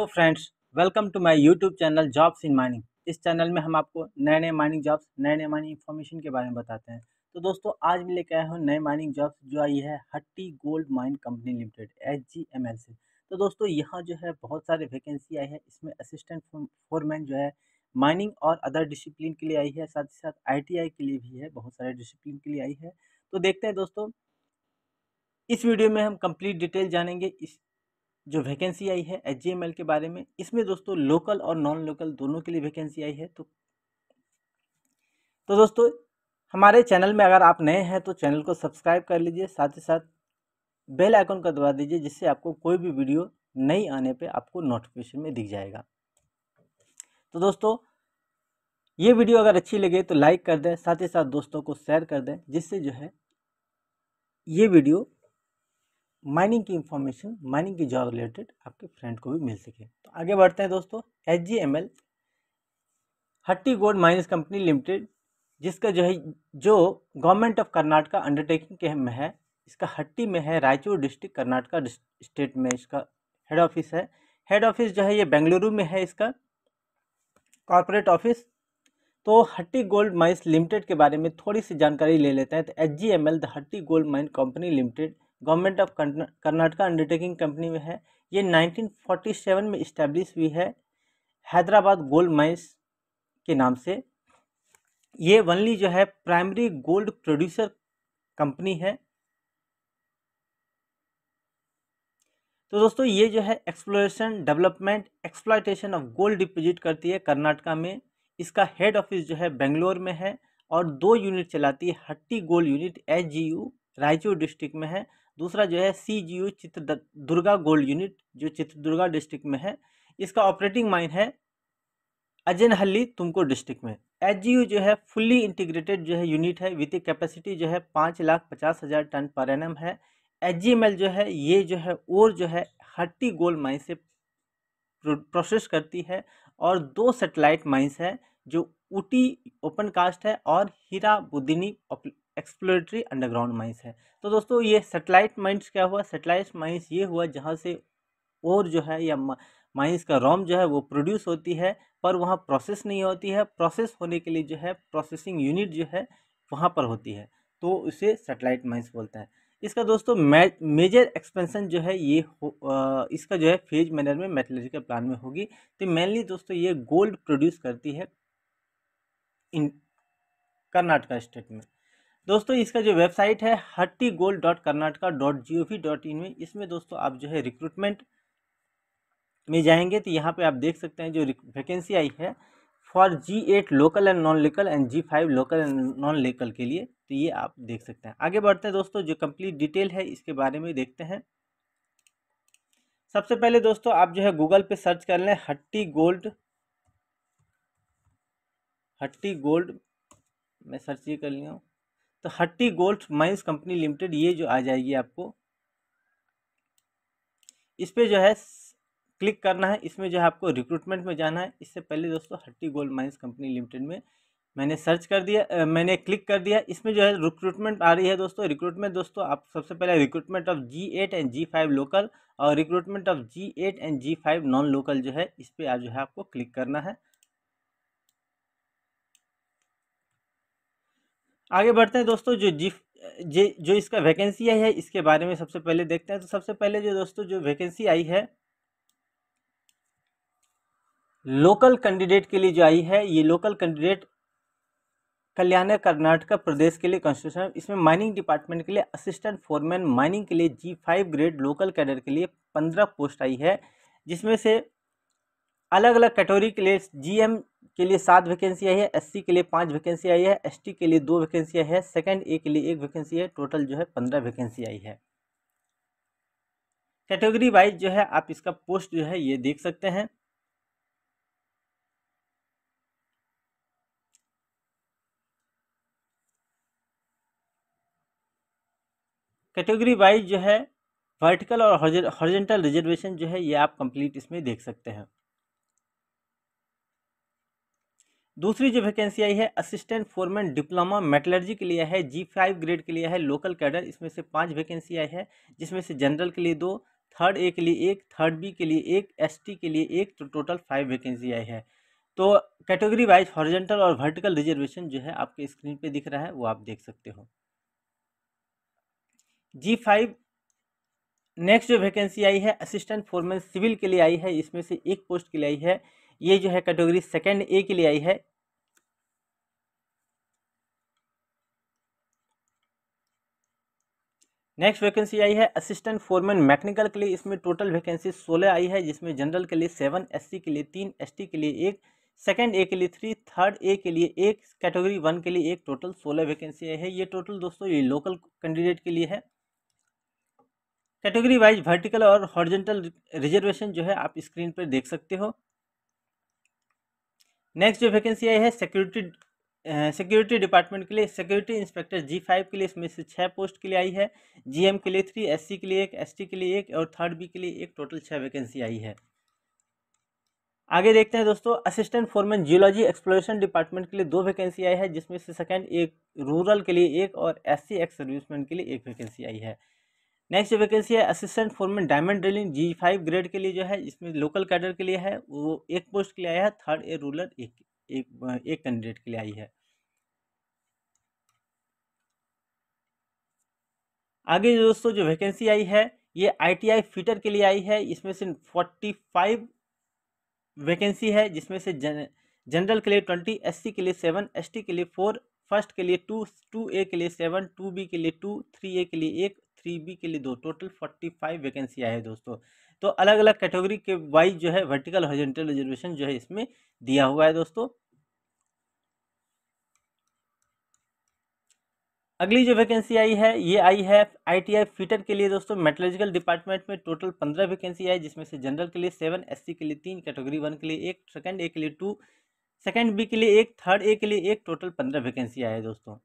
hello friends welcome to my YouTube channel jobs in mining इस चैनल में हम आपको नए नए माइनिंग जॉब्स नए नए माइनिंग इन्फॉर्मेशन के बारे में बताते हैं तो दोस्तों आज भी लेके आए हूँ नए माइनिंग जॉब्स जो आई है Hutti gold mine company limited H G M L से तो दोस्तों यहाँ जो है बहुत सारे वैकेंसी आई है इसमें असिस्टेंट फोरमैन जो है माइनिंग और अदर डिसिप्लिन के लिए आई है साथ ही साथ आई के लिए भी है बहुत सारे डिसिप्लिन के लिए आई है तो देखते हैं दोस्तों इस वीडियो में हम कंप्लीट डिटेल जानेंगे इस जो वैकेंसी आई है एच के बारे में इसमें दोस्तों लोकल और नॉन लोकल दोनों के लिए वैकेंसी आई है तो तो दोस्तों हमारे चैनल में अगर आप नए हैं तो चैनल को सब्सक्राइब कर लीजिए साथ ही साथ बेल आइकन का दबा दीजिए जिससे आपको कोई भी वीडियो नई आने पे आपको नोटिफिकेशन में दिख जाएगा तो दोस्तों ये वीडियो अगर अच्छी लगे तो लाइक कर दें साथ ही साथ दोस्तों को शेयर कर दें जिससे जो है ये वीडियो माइनिंग की इंफॉर्मेशन माइनिंग की जॉब रिलेटेड आपके फ्रेंड को भी मिल सके तो आगे बढ़ते हैं दोस्तों H G M L Hutti gold mining company limited जिसका जो है जो गवर्नमेंट ऑफ कर्नाटका अंडरटेकिंग के में है इसका हट्टी में है रायचूर डिस्ट्रिक्ट कर्नाटका स्टेट में इसका हेड ऑफिस है हेड ऑफिस जो है ये बेंगलुरु में है इसका कॉरपोरेट ऑफिस तो हट्टी गोल्ड माइंस लिमिटेड के बारे में थोड़ी सी जानकारी ले लेते हैं तो H G M L the Hutti gold mine company limited government of Karnataka undertaking company में है ये 1947 में इस्टेब्लिश हुई है हैदराबाद गोल्ड माइंस के नाम से ये वनली जो है प्राइमरी गोल्ड प्रोड्यूसर कंपनी है तो दोस्तों ये जो है exploration development exploitation of gold deposit करती है कर्नाटका में इसका हेड ऑफिस जो है बेंगलोर में है और दो यूनिट चलाती है Hutti gold unit H G U Raichur district में है दूसरा जो है सी जी यू चित्र दुर्गा गोल्ड यूनिट जो चित्रदुर्गा डिस्ट्रिक्ट में है इसका ऑपरेटिंग माइन है अजनहली तुमको डिस्ट्रिक्ट में एच जी यू जो है फुल्ली इंटीग्रेटेड जो है यूनिट है विथ कैपेसिटी जो है पाँच लाख पचास हज़ार टन पर एन है एच जी एम एल जो है ये जो है और जो है हट्टी गोल्ड माइन से प्रोसेस करती है और दो सेटेलाइट माइंस है जो ऊटी ओपन कास्ट है और Hira Buddhini exploratory underground mines है तो दोस्तों ये सेटेलाइट माइंस क्या हुआ सेटेलाइट माइंस ये हुआ जहाँ से और जो है या माइंस का रॉम जो है वो प्रोड्यूस होती है पर वहाँ प्रोसेस नहीं होती है प्रोसेस होने के लिए जो है प्रोसेसिंग यूनिट जो है वहाँ पर होती है तो उसे सेटेलाइट माइंस बोलते हैं इसका दोस्तों मेजर एक्सपेंशन जो है ये हो, इसका जो है फेज मैनर में मेथोलॉजिकल प्लान में होगी तो मेनली दोस्तों ये गोल्ड प्रोड्यूस करती है इन कर्नाटका स्टेट में दोस्तों इसका जो वेबसाइट है Hutti gold dot Karnataka dot G O V dot in में इसमें दोस्तों आप जो है रिक्रूटमेंट में जाएंगे तो यहाँ पे आप देख सकते हैं जो वैकेंसी आई है for G eight local and non local and G five local and non local के लिए तो ये आप देख सकते हैं आगे बढ़ते हैं दोस्तों जो कंप्लीट डिटेल है इसके बारे में देखते हैं सबसे पहले दोस्तों आप जो है गूगल पे सर्च कर लें हट्टी गोल्ड हट्टी गोल्ड मैं सर्च ये कर लिया हूँ तो हट्टी गोल्ड माइंस कंपनी लिमिटेड ये जो आ जाएगी आपको इस पर जो है क्लिक करना है इसमें जो है आपको रिक्रूटमेंट में जाना है इससे पहले दोस्तों हट्टी गोल्ड माइंस कंपनी लिमिटेड में मैंने सर्च कर दिया आ, मैंने क्लिक कर दिया इसमें जो है रिक्रूटमेंट आ रही है दोस्तों रिक्रूटमेंट दोस्तों आप सबसे पहले recruitment of G eight and G five local और recruitment of G eight and G five non local जो है इस पर आप जो है आपको क्लिक करना है आगे बढ़ते हैं दोस्तों जो जिफ जे जो इसका वैकेंसी आई है इसके बारे में सबसे पहले देखते हैं तो सबसे पहले जो दोस्तों जो वैकेंसी आई है लोकल कैंडिडेट के लिए जो आई है ये लोकल कैंडिडेट कल्याण कर्नाटक प्रदेश के लिए कॉन्स्टिट्यूशन इसमें माइनिंग डिपार्टमेंट के लिए असिस्टेंट फोरमैन माइनिंग के लिए G five grade local cadre के लिए पंद्रह पोस्ट आई है जिसमें से अलग अलग कैटेगरी के लिए जी एम के लिए सात वैकेंसी आई है एससी के लिए पाँच वैकेंसी आई है एसटी के लिए दो वैकेंसी आई है सेकंड ए के लिए एक वैकेंसी है टोटल जो है पंद्रह वैकेंसी आई है कैटेगरी वाइज जो है आप इसका पोस्ट जो है ये देख सकते हैं कैटेगरी वाइज जो है वर्टिकल और हॉर्जेंटल रिजर्वेशन जो है ये आप कंप्लीट इसमें देख सकते हैं दूसरी जो वैकेंसी आई है असिस्टेंट फोरमैन डिप्लोमा मेटलर्जी के लिए है जी फाइव ग्रेड के लिए है लोकल कैडर इसमें से पांच वैकेंसी आई है जिसमें से जनरल के लिए दो थर्ड ए के लिए एक थर्ड बी के लिए एक एसटी के लिए एक तो टोटल फाइव वैकेंसी आई है तो कैटेगरी वाइज हॉरिजेंटल और वर्टिकल रिजर्वेशन जो है आपके स्क्रीन पर दिख रहा है वो आप देख सकते हो जी फाइव नेक्स्ट जो वैकेंसी आई है असिस्टेंट फोरमैन सिविल के लिए आई है इसमें से एक पोस्ट के लिए आई है ये जो है कैटेगरी सेकेंड ए के लिए आई है नेक्स्ट वैकेंसी आई है असिस्टेंट फोरमैन मैकेनिकल के लिए इसमें टोटल वैकेंसी सोलह आई है जिसमें जनरल के लिए सेवन एससी के लिए तीन एसटी के लिए एक सेकेंड ए के लिए थ्री थर्ड ए के लिए एक कैटेगरी वन के लिए एक टोटल सोलह वैकेंसी आई है ये टोटल दोस्तों ये लोकल कैंडिडेट के लिए है कैटेगरी वाइज वर्टिकल और हॉर्जेंटल रिजर्वेशन जो है आप स्क्रीन पर देख सकते हो नेक्स्ट जो वैकेंसी आई है सिक्योरिटी सिक्योरिटी डिपार्टमेंट के लिए सिक्योरिटी इंस्पेक्टर जी फाइव के लिए इसमें से छः पोस्ट के लिए आई है जीएम के लिए थ्री एससी के लिए एक एसटी के लिए एक और थर्ड बी के लिए एक टोटल छः वैकेंसी आई है आगे देखते हैं दोस्तों assistant foreman geology exploration department के लिए दो वैकेंसी आई है जिसमें से सेकेंड एक रूरल के लिए एक और एस एक्स सर्विसमैन के लिए एक वैकेंसी आई है नेक्स्ट वैकेंसी है assistant foreman diamond drilling G five grade के लिए जो है इसमें लोकल कैडर के लिए है वो एक पोस्ट के लिए आया है थर्ड ए रूरल एक एक, एक कैंडिडेट के लिए आई है आगे दोस्तों जो वैकेंसी आई है ये आईटीआई फिटर के लिए आई है इसमें से फोर्टी फाइव वैकेंसी है जिसमें से जनरल के लिए ट्वेंटी एससी के लिए सेवन एसटी के लिए फोर फर्स्ट के लिए टू टू ए के लिए सेवन टू बी के लिए टू थ्री ए के लिए एक थ्री बी के लिए दो टोटल फोर्टी फाइव वैकेंसी आए दोस्तों तो अलग अलग कैटेगरी के वाइज जो है वर्टिकल हॉजेंटल रिजर्वेशन जो है इसमें दिया हुआ है दोस्तों अगली जो वैकेंसी आई है ये आई है आईटीआई फीटर के लिए दोस्तों मेटलर्जिकल डिपार्टमेंट में टोटल पंद्रह वैकेंसी आई जिसमें से जनरल के लिए सेवन एससी के लिए तीन कैटेगरी वन के लिए एक सेकंड ए के लिए टू सेकंड बी के लिए एक थर्ड ए के लिए एक टोटल पंद्रह वैकेंसी आए है दोस्तों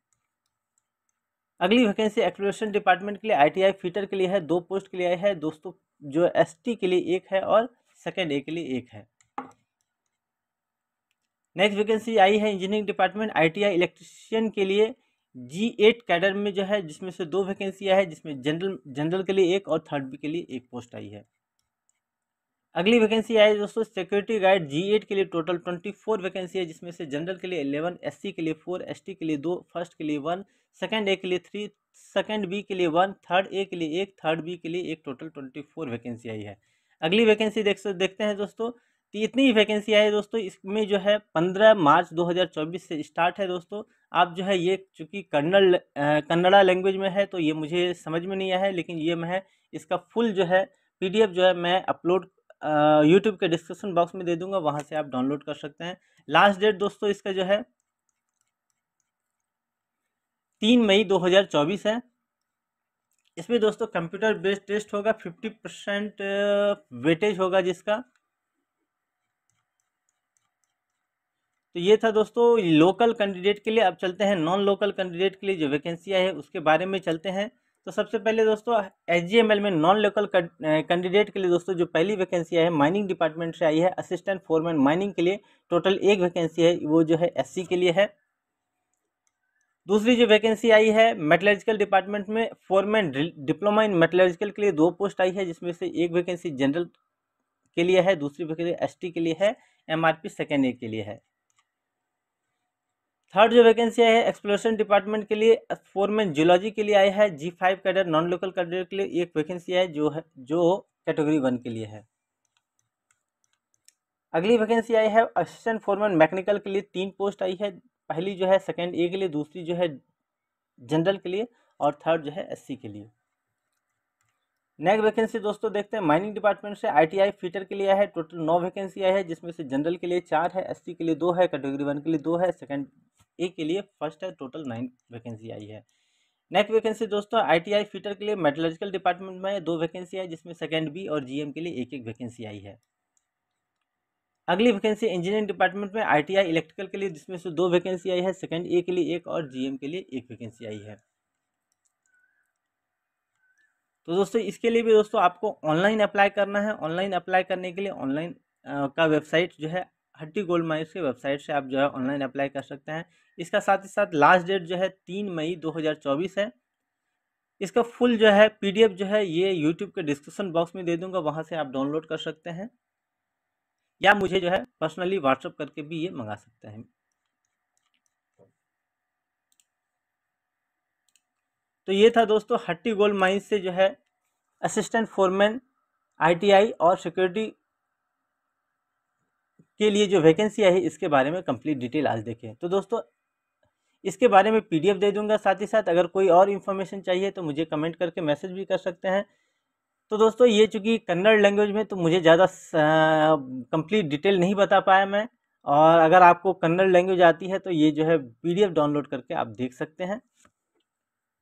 अगली वैकेंसी एक्टिवेशन डिपार्टमेंट के लिए आईटीआई फीटर के लिए है दो पोस्ट के लिए आई है दोस्तों जो एसटी के लिए एक है और सेकेंड ए के लिए एक है नेक्स्ट वैकेंसी आई है इंजीनियरिंग डिपार्टमेंट आईटीआई इलेक्ट्रिशियन के लिए जी एट कैडर में जो है जिसमें से दो वैकेंसी आई है जिसमें जनरल जनरल के लिए एक और थर्ड बी के लिए एक पोस्ट आई है अगली वैकेंसी आई दोस्तों सिक्योरिटी गाइड जी एट के लिए टोटल ट्वेंटी फोर वैकेंसी है जिसमें से जनरल के लिए एलेवन एस के लिए फोर एस के लिए दो फर्स्ट के लिए वन सेकेंड ए के लिए थ्री सेकेंड बी के लिए वन थर्ड ए के लिए एक थर्ड बी के लिए एक टोटल ट्वेंटी फोर वैकेंसी आई है अगली वैकेंसी देख देखते हैं दोस्तों तो इतनी वैकेंसी आई है दोस्तों इसमें जो है पंद्रह मार्च चौबीस से स्टार्ट है दोस्तों आप जो है ये चूँकि कन्नड़ कन्नड़ा लैंग्वेज में है तो ये मुझे समझ में नहीं आया है लेकिन ये मैं इसका फुल जो है पीडीएफ जो है मैं अपलोड यूट्यूब के डिस्क्रिप्शन बॉक्स में दे दूंगा वहां से आप डाउनलोड कर सकते हैं लास्ट डेट दोस्तों इसका जो है तीन मई 2024 है इसमें दोस्तों कंप्यूटर बेस्ड टेस्ट होगा फिफ्टी परसेंट वेटेज होगा जिसका तो ये था दोस्तों लोकल कैंडिडेट के लिए अब चलते हैं नॉन लोकल कैंडिडेट के लिए जो वैकेंसी है उसके बारे में चलते हैं तो सबसे पहले दोस्तों एच में नॉन लोकल कैंडिडेट के लिए दोस्तों जो पहली वैकेंसी है माइनिंग डिपार्टमेंट से आई है असिस्टेंट फोरमैन माइनिंग के लिए टोटल एक वैकेंसी है वो जो है एस के लिए है दूसरी जो वैकेंसी आई है मेटलॉजिकल डिपार्टमेंट में फोरमैन डिप्लोमा इन मेटलॉजिकल के लिए दो पोस्ट आई है जिसमें से एक वैकेंसी जनरल के लिए है दूसरी वैकेंसी एसटी के लिए है एमआरपी सेकेंड ईयर के लिए है थर्ड जो वैकेंसी आई है एक्सप्लोरेशन डिपार्टमेंट के लिए फोर में जियोलॉजी के लिए आया है जी five cadre non local cadre के लिए एक वैकेंसी है जो है जो कैटेगरी वन के लिए है अगली वैकेंसी आई है असिस्टेंट फोरमैन मैकेनिकल के लिए तीन पोस्ट आई है पहली जो है सेकेंड ए के लिए दूसरी जो है जनरल के लिए और थर्ड जो है एस के लिए नेक्स्ट वैकेंसी दोस्तों देखते हैं माइनिंग डिपार्टमेंट से आईटीआई फीटर के लिए है टोटल नौ वैकेंसी आई है जिसमें से जनरल के लिए चार है एससी के लिए दो है कैटेगरी वन के लिए दो है सेकंड ए के लिए फर्स्ट है टोटल नाइन वैकेंसी आई है नेक्स्ट वैकेंसी दोस्तों आईटीआई फिटर के लिए मेटलर्जिकल डिपार्टमेंट में दो वैकेंसी आई जिसमें सेकेंड बी और जीएम के लिए एक एक वैकेंसी आई है अगली वैकेंसी इंजीनियरिंग डिपार्टमेंट में आईटीआई इलेक्ट्रिकल के लिए जिसमें से दो वैकेंसी आई है सेकेंड ए के लिए एक और जीएम के लिए एक वैकेंसी आई है तो दोस्तों इसके लिए भी दोस्तों आपको ऑनलाइन अप्लाई करना है ऑनलाइन अप्लाई करने के लिए ऑनलाइन का वेबसाइट जो है हट्टी गोल्ड माइंस के वेबसाइट से आप जो है ऑनलाइन अप्लाई कर सकते हैं इसका साथ ही साथ लास्ट डेट जो है तीन मई 2024 है इसका फुल जो है पीडीएफ जो है ये यूट्यूब के डिस्क्रिप्शन बॉक्स में दे दूंगा वहाँ से आप डाउनलोड कर सकते हैं या मुझे जो है पर्सनली व्हाट्सअप करके भी ये मंगा सकते हैं तो ये था दोस्तों हट्टी गोल्ड माइंस से जो है असिस्टेंट फोरमैन आईटीआई और सिक्योरिटी के लिए जो वैकेंसी आई है इसके बारे में कंप्लीट डिटेल आज देखें तो दोस्तों इसके बारे में पीडीएफ दे दूंगा साथ ही साथ अगर कोई और इन्फॉर्मेशन चाहिए तो मुझे कमेंट करके मैसेज भी कर सकते हैं तो दोस्तों ये चूँकि कन्नड़ लैंग्वेज में तो मुझे ज़्यादा कंप्लीट डिटेल नहीं बता पाया मैं और अगर आपको कन्नड़ लैंग्वेज आती है तो ये जो है पीडीएफ डाउनलोड करके आप देख सकते हैं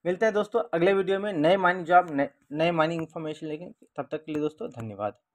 मिलते हैं दोस्तों अगले वीडियो में नए मानी जॉब नए मानी इन्फॉर्मेशन लेकिन तब तक के लिए दोस्तों धन्यवाद